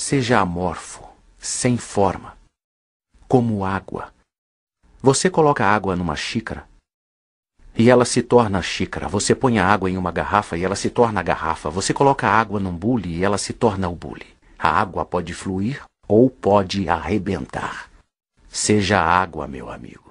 Seja amorfo, sem forma, como água. Você coloca água numa xícara e ela se torna xícara. Você põe a água em uma garrafa e ela se torna a garrafa. Você coloca a água num bule e ela se torna o bule. A água pode fluir ou pode arrebentar. Seja água, meu amigo.